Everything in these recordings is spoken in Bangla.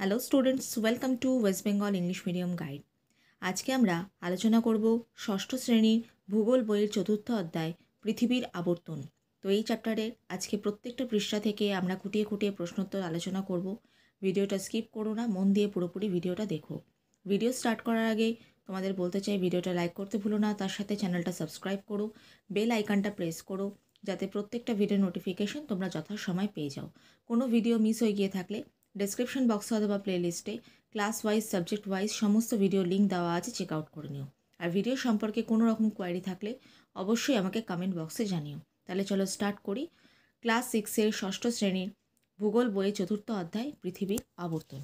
hello students welcome to West Bengal English medium guide আজকে আমরা আলোচনা করব ষষ্ঠ শ্রেণীর ভূগোল বইয়ের চতুর্থ অধ্যায় পৃথিবীর আবর্তন তো এই চ্যাপ্টারে আজকে প্রত্যেকটা পৃষ্ঠা থেকে আমরা খুঁটিয়ে খুঁটিয়ে প্রশ্নোত্তর আলোচনা করব ভিডিওটা স্কিপ করো না মন দিয়ে পুরোপুরি ভিডিওটা দেখো ভিডিও স্টার্ট করার আগে তোমাদের বলতে চাই ভিডিওটা লাইক করতে ভুলো না তার সাথে চ্যানেলটা সাবস্ক্রাইব করো বেল আইকনটা প্রেস করো যাতে প্রত্যেকটা ভিডিও নোটিফিকেশন তোমরা যথাসময় পেয়ে যাও কোনো ভিডিও মিস হয়ে গিয়ে থাকলে ডেসক্রিপশন বক্স অথবা প্লেলিস্টে ক্লাস ওয়াইজ সাবজেক্ট ওয়াইজ সমস্ত ভিডিও লিঙ্ক দেওয়া আছে চেক আউট করে নিও আর ভিডিও সম্পর্কে কোনো রকম কোয়ারি থাকলে অবশ্যই আমাকে কমেন্ট বক্সে জানিও তাহলে চলো স্টার্ট করি ক্লাস সিক্সের ষষ্ঠ শ্রেণীর ভূগোল বইয়ের চতুর্থ অধ্যায় পৃথিবীর আবর্তন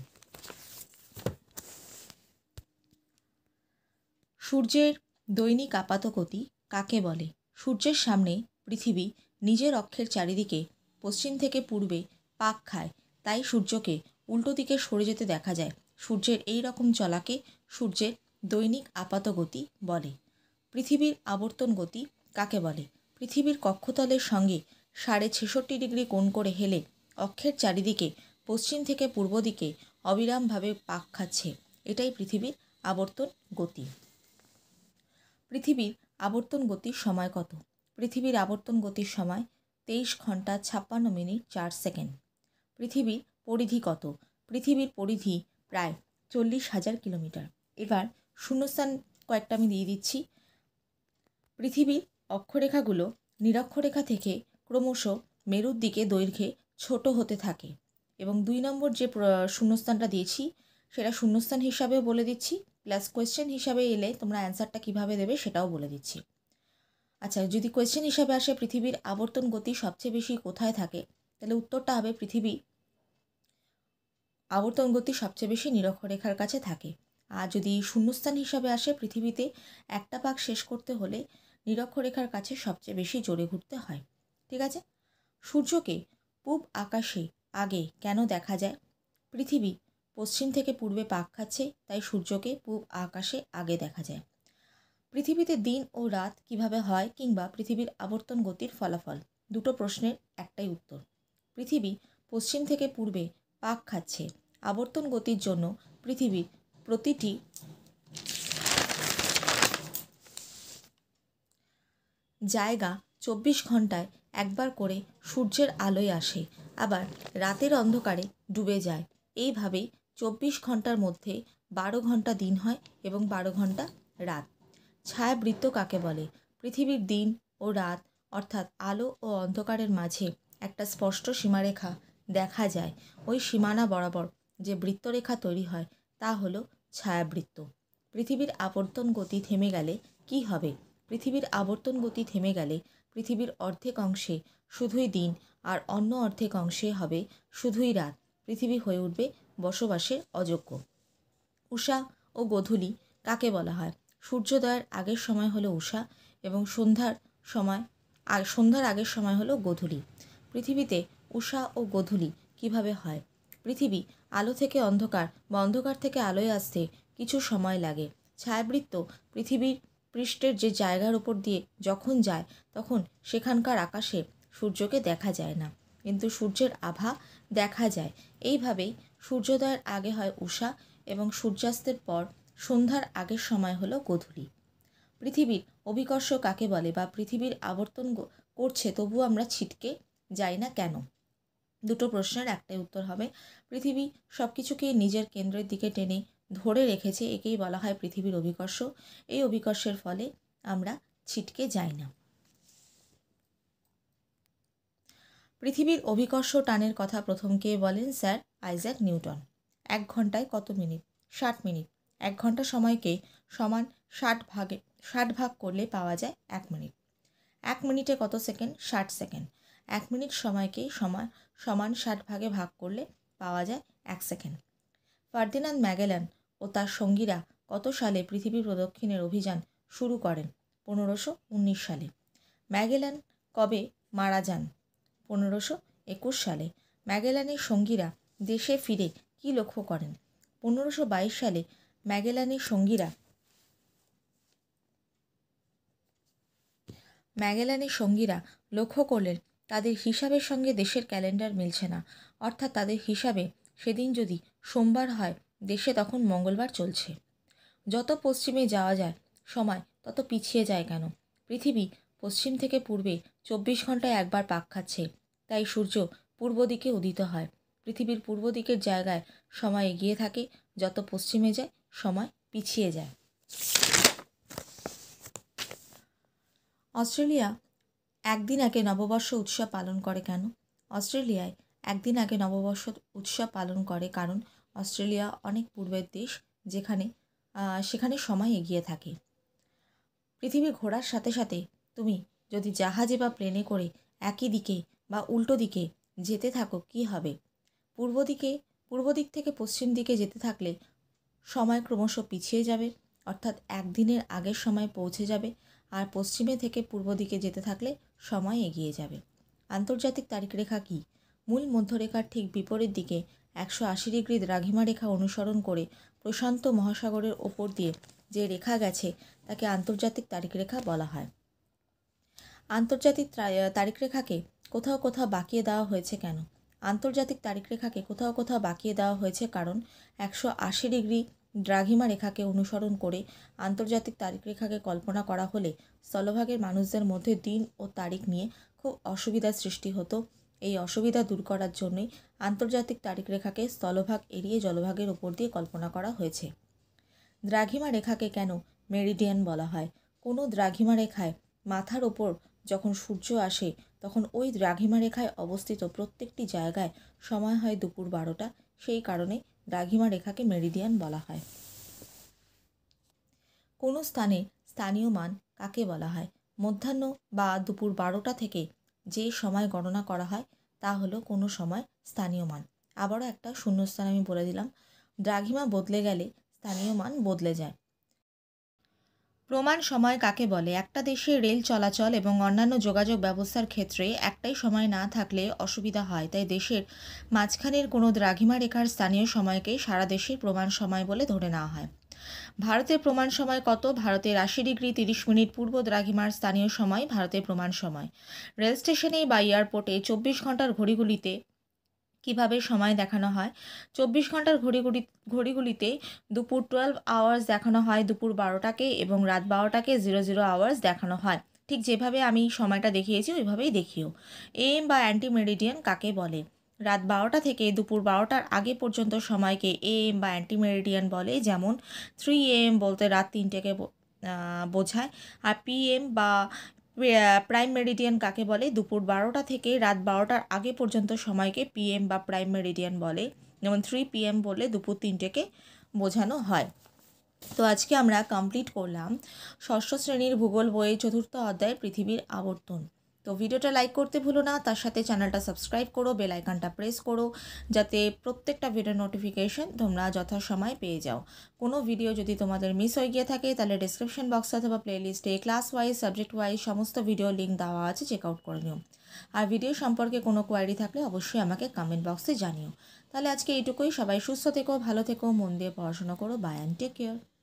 সূর্যের দৈনিক আপাত গতি কাকে বলে সূর্যের সামনে পৃথিবী নিজের অক্ষের চারিদিকে পশ্চিম থেকে পূর্বে পাক খায় তাই সূর্যকে উল্টো দিকে সরে যেতে দেখা যায় সূর্যের এই রকম চলাকে সূর্যের দৈনিক আপাত গতি বলে পৃথিবীর আবর্তন গতি কাকে বলে পৃথিবীর কক্ষতলের সঙ্গে সাড়ে ছেষট্টি ডিগ্রি কোণ করে হেলে অক্ষের চারিদিকে পশ্চিম থেকে পূর্ব দিকে অবিরামভাবে পাক খাচ্ছে এটাই পৃথিবীর আবর্তন গতি পৃথিবীর আবর্তন গতির সময় কত পৃথিবীর আবর্তন গতির সময় তেইশ ঘন্টা ছাপ্পান্ন মিনিট চার সেকেন্ড পৃথিবীর পরিধি কত পৃথিবীর পরিধি প্রায় চল্লিশ হাজার কিলোমিটার এবার শূন্যস্থান কয়েকটা আমি দিয়ে দিচ্ছি পৃথিবীর অক্ষরেখাগুলো নিরক্ষরেখা থেকে ক্রমশ মেরুর দিকে দৈর্ঘ্যে ছোট হতে থাকে এবং দুই নম্বর যে শূন্যস্থানটা দিয়েছি সেটা শূন্যস্থান হিসাবেও বলে দিচ্ছি প্লাস কোয়েশ্চেন হিসাবে এলে তোমরা অ্যান্সারটা কিভাবে দেবে সেটাও বলে দিচ্ছি আচ্ছা যদি কোয়েশ্চেন হিসাবে আসে পৃথিবীর আবর্তন গতি সবচেয়ে বেশি কোথায় থাকে তাহলে উত্তরটা হবে পৃথিবী আবর্তন গতি সবচেয়ে বেশি নিরক্ষরেখার কাছে থাকে আর যদি শূন্যস্থান হিসাবে আসে পৃথিবীতে একটা পাক শেষ করতে হলে নিরক্ষরেখার কাছে সবচেয়ে বেশি জোরে ঘুরতে হয় ঠিক আছে সূর্যকে পূব আকাশে আগে কেন দেখা যায় পৃথিবী পশ্চিম থেকে পূর্বে পাক খাচ্ছে তাই সূর্যকে পূব আকাশে আগে দেখা যায় পৃথিবীতে দিন ও রাত কিভাবে হয় কিংবা পৃথিবীর আবর্তন গতির ফলাফল দুটো প্রশ্নের একটাই উত্তর পৃথিবী পশ্চিম থেকে পূর্বে পাক খাচ্ছে আবর্তন গতির জন্য পৃথিবীর প্রতিটি জায়গা চব্বিশ ঘন্টায় একবার করে সূর্যের আলোয় আসে আবার রাতের অন্ধকারে ডুবে যায় এইভাবেই চব্বিশ ঘন্টার মধ্যে বারো ঘন্টা দিন হয় এবং বারো ঘন্টা রাত ছায়াবৃত্ত কাকে বলে পৃথিবীর দিন ও রাত অর্থাৎ আলো ও অন্ধকারের মাঝে একটা স্পষ্ট সীমারেখা দেখা যায় ওই সীমানা বরাবর যে বৃত্তরেখা তৈরি হয় তা হলো ছায়াবৃত্ত পৃথিবীর আবর্তন গতি থেমে গেলে কি হবে পৃথিবীর আবর্তন গতি থেমে গেলে পৃথিবীর অর্ধেক অংশে শুধুই দিন আর অন্য অর্ধেক অংশে হবে শুধুই রাত পৃথিবী হয়ে উঠবে বসবাসের অযোগ্য উষা ও গধূলি কাকে বলা হয় সূর্যোদয়ের আগের সময় হলো উষা এবং সন্ধ্যার সময় আর সন্ধ্যার আগের সময় হলো গধূলি পৃথিবীতে উষা ও গধূলি কিভাবে হয় পৃথিবী আলো থেকে অন্ধকার বা অন্ধকার থেকে আলোয় আসতে কিছু সময় লাগে ছায়াবৃত্ত পৃথিবীর পৃষ্ঠের যে জায়গার উপর দিয়ে যখন যায় তখন সেখানকার আকাশে সূর্যকে দেখা যায় না কিন্তু সূর্যের আভা দেখা যায় এইভাবেই সূর্যোদয়ের আগে হয় উষা এবং সূর্যাস্তের পর সন্ধ্যার আগের সময় হলো গোধূলি পৃথিবীর অভিকর্ষ কাকে বলে বা পৃথিবীর আবর্তন করছে তবু আমরা ছিটকে যাই না কেন দুটো প্রশ্নের একটাই উত্তর হবে পৃথিবী সব কিছুকেই নিজের কেন্দ্রের দিকে টেনে ধরে রেখেছে একেই বলা হয় পৃথিবীর অভিকর্ষ এই অভিকর্ষের ফলে আমরা ছিটকে যাই না পৃথিবীর অভিকর্ষ টানের কথা প্রথম কে বলেন স্যার আইজ্যাক নিউটন এক ঘন্টায় কত মিনিট ষাট মিনিট এক ঘন্টা সময়কে সমান ষাট ভাগে ষাট ভাগ করলে পাওয়া যায় এক মিনিট এক মিনিটে কত সেকেন্ড ষাট সেকেন্ড এক মিনিট সময়কেই সমান সমান ষাট ভাগে ভাগ করলে পাওয়া যায় এক সেকেন্ড ফার্দিনান্দ ম্যাগেলান ও তার সঙ্গীরা কত সালে পৃথিবী প্রদক্ষিণের অভিযান শুরু করেন পনেরোশো উনিশ সালে ম্যাগেলান কবে মারা যান পনেরোশো একুশ সালে ম্যাগেলানের সঙ্গীরা দেশে ফিরে কি লক্ষ্য করেন পনেরোশো বাইশ সালে ম্যাগেলানের সঙ্গীরা ম্যাগেলানের সঙ্গীরা লক্ষ্য করলেন তাদের হিসাবের সঙ্গে দেশের ক্যালেন্ডার মিলছে না অর্থাৎ তাদের হিসাবে সেদিন যদি সোমবার হয় দেশে তখন মঙ্গলবার চলছে যত পশ্চিমে যাওয়া যায় সময় তত পিছিয়ে যায় কেন পৃথিবী পশ্চিম থেকে পূর্বে চব্বিশ ঘন্টায় একবার পাক খাচ্ছে তাই সূর্য পূর্ব দিকে উদিত হয় পৃথিবীর পূর্ব দিকের জায়গায় সময় এগিয়ে থাকে যত পশ্চিমে যায় সময় পিছিয়ে যায় অস্ট্রেলিয়া একদিন আগে নববর্ষ উৎসব পালন করে কেন অস্ট্রেলিয়ায় একদিন আগে নববর্ষ উৎসব পালন করে কারণ অস্ট্রেলিয়া অনেক পূর্বের দেশ যেখানে সেখানে সময় এগিয়ে থাকে পৃথিবী ঘোরার সাথে সাথে তুমি যদি জাহাজে বা প্লেনে করে একই দিকে বা উল্টো দিকে যেতে থাকো কি হবে পূর্ব দিকে পূর্ব দিক থেকে পশ্চিম দিকে যেতে থাকলে সময় ক্রমশ পিছিয়ে যাবে অর্থাৎ একদিনের আগের সময় পৌঁছে যাবে আর পশ্চিমে থেকে পূর্ব দিকে যেতে থাকলে সময় এগিয়ে যাবে আন্তর্জাতিক তারিখ রেখা কী মূল মধ্যরেখার ঠিক বিপরীত দিকে একশো আশি ডিগ্রি দ্রাঘিমা রেখা অনুসরণ করে প্রশান্ত মহাসাগরের ওপর দিয়ে যে রেখা গেছে তাকে আন্তর্জাতিক তারিখ রেখা বলা হয় আন্তর্জাতিক তারিখ রেখাকে কোথাও কোথাও বাঁকিয়ে দেওয়া হয়েছে কেন আন্তর্জাতিক তারিখ রেখাকে কোথাও কোথাও বাঁকিয়ে দেওয়া হয়েছে কারণ একশো আশি ডিগ্রি দ্রাঘিমা রেখাকে অনুসরণ করে আন্তর্জাতিক তারিখ রেখাকে কল্পনা করা হলে স্থলভাগের মানুষদের মধ্যে দিন ও তারিখ নিয়ে খুব অসুবিধার সৃষ্টি হতো এই অসুবিধা দূর করার জন্যই আন্তর্জাতিক তারিখ রেখাকে স্থলভাগ এড়িয়ে জলভাগের ওপর দিয়ে কল্পনা করা হয়েছে দ্রাঘিমা রেখাকে কেন মেরিডিয়ান বলা হয় কোনো দ্রাঘিমা রেখায় মাথার ওপর যখন সূর্য আসে তখন ওই দ্রাঘিমা রেখায় অবস্থিত প্রত্যেকটি জায়গায় সময় হয় দুপুর বারোটা সেই কারণে দ্রাঘিমা রেখাকে মেরিডিয়ান বলা হয় কোনো স্থানে স্থানীয় মান কাকে বলা হয় মধ্যাহ্ন বা দুপুর বারোটা থেকে যে সময় গণনা করা হয় তা হলো কোনো সময় স্থানীয় মান আবারও একটা শূন্যস্থান আমি বলে দিলাম দ্রাঘিমা বদলে গেলে স্থানীয় মান বদলে যায় প্রমাণ সময় কাকে বলে একটা দেশে রেল চলাচল এবং অন্যান্য যোগাযোগ ব্যবস্থার ক্ষেত্রে একটাই সময় না থাকলে অসুবিধা হয় তাই দেশের মাঝখানের কোনো দ্রাঘিমা রেখার স্থানীয় সময়কে সারা দেশের প্রমাণ সময় বলে ধরে নেওয়া হয় ভারতের প্রমাণ সময় কত ভারতের আশি ডিগ্রি তিরিশ মিনিট পূর্ব দ্রাঘিমার স্থানীয় সময় ভারতের প্রমাণ সময় রেল স্টেশনে বা এয়ারপোর্টে চব্বিশ ঘন্টার ঘড়িগুলিতে কিভাবে সময় দেখানো হয় চব্বিশ ঘন্টার ঘড়িগুলি ঘড়িগুলিতে দুপুর টুয়েলভ আওয়ার্স দেখানো হয় দুপুর বারোটাকে এবং রাত বারোটাকে জিরো জিরো আওয়ার্স দেখানো হয় ঠিক যেভাবে আমি সময়টা দেখিয়েছি ওইভাবেই দেখিও এম বা অ্যান্টি মেরিডিয়ান কাকে বলে রাত বারোটা থেকে দুপুর বারোটার আগে পর্যন্ত সময়কে এএম বা অ্যান্টি মেরিডিয়ান বলে যেমন থ্রি এএম বলতে রাত তিনটেকে বোঝায় আর পিএম বা প্রাইম মেরিডিয়ান কাকে বলে দুপুর বারোটা থেকে রাত বারোটার আগে পর্যন্ত সময়কে পিএম বা প্রাইম মেরিডিয়ান বলে যেমন থ্রি পিএম বলে দুপুর তিনটেকে বোঝানো হয় তো আজকে আমরা কমপ্লিট করলাম ষষ্ঠ শ্রেণীর ভূগোল বইয়ের চতুর্থ অধ্যায় পৃথিবীর আবর্তন তো ভিডিওটা লাইক করতে ভুলো না তার সাথে চ্যানেলটা সাবস্ক্রাইব করো বেল আইকনটা প্রেস করো যাতে প্রত্যেকটা ভিডিও নোটিফিকেশন তোমরা যথাসময় পেয়ে যাও কোনো ভিডিও যদি তোমাদের মিস হয়ে গিয়ে থাকে তাহলে ডিসক্রিপশন বক্স অথবা প্লেলিস্টে ক্লাস ওয়াইজ সাবজেক্ট ওয়াইজ সমস্ত ভিডিও লিঙ্ক দেওয়া আছে চেক আউট করে নিও আর ভিডিও সম্পর্কে কোনো কোয়ারি থাকলে অবশ্যই আমাকে কমেন্ট বক্সে জানিও তাহলে আজকে এইটুকুই সবাই সুস্থ থেকো ভালো থেকো মন দিয়ে পড়াশোনা করো বাই অ্যান্ড টেক কেয়ার